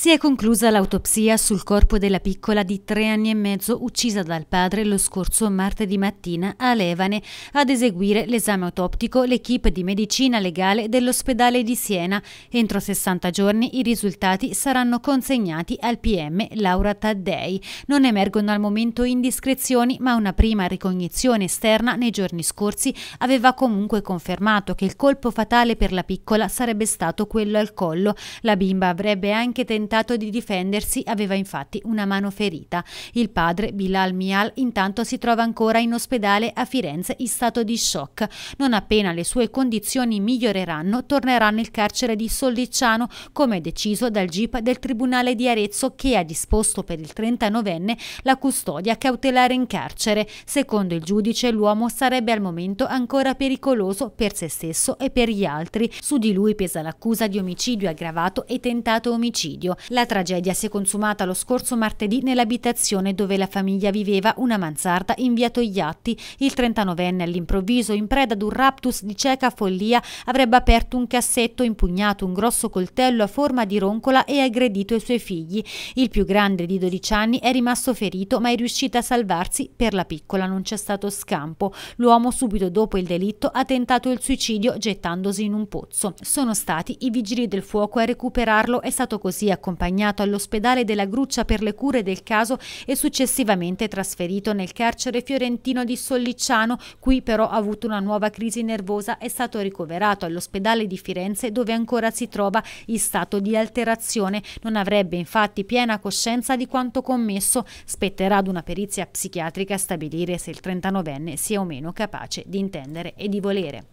Si è conclusa l'autopsia sul corpo della piccola di tre anni e mezzo uccisa dal padre lo scorso martedì mattina a Levane. Ad eseguire l'esame autoptico l'equipe di medicina legale dell'ospedale di Siena. Entro 60 giorni i risultati saranno consegnati al PM Laura Taddei. Non emergono al momento indiscrezioni, ma una prima ricognizione esterna nei giorni scorsi aveva comunque confermato che il colpo fatale per la piccola sarebbe stato quello al collo. La bimba avrebbe anche tentato tentato di difendersi aveva infatti una mano ferita. Il padre, Bilal Mial, intanto si trova ancora in ospedale a Firenze in stato di shock. Non appena le sue condizioni miglioreranno, tornerà nel carcere di Sollicciano, come deciso dal GIP del Tribunale di Arezzo che ha disposto per il 39enne la custodia cautelare in carcere. Secondo il giudice l'uomo sarebbe al momento ancora pericoloso per se stesso e per gli altri. Su di lui pesa l'accusa di omicidio aggravato e tentato omicidio febbraio. La tragedia si è consumata lo scorso martedì nell'abitazione dove la famiglia viveva una mansarda in via Togliatti. Il 39enne all'improvviso, in preda ad un raptus di cieca follia, avrebbe aperto un cassetto, impugnato un grosso coltello a forma di roncola e aggredito i suoi figli. Il più grande di 12 anni è rimasto ferito ma è riuscito a salvarsi, per la piccola non c'è stato scampo. L'uomo subito dopo il delitto ha tentato il suicidio gettandosi in un pozzo. Sono stati i vigili del fuoco a recuperarlo, è stato così accompagnato accompagnato all'ospedale della Gruccia per le cure del caso e successivamente trasferito nel carcere fiorentino di Sollicciano, qui però ha avuto una nuova crisi nervosa, è stato ricoverato all'ospedale di Firenze dove ancora si trova in stato di alterazione. Non avrebbe infatti piena coscienza di quanto commesso. Spetterà ad una perizia psichiatrica stabilire se il 39enne sia o meno capace di intendere e di volere.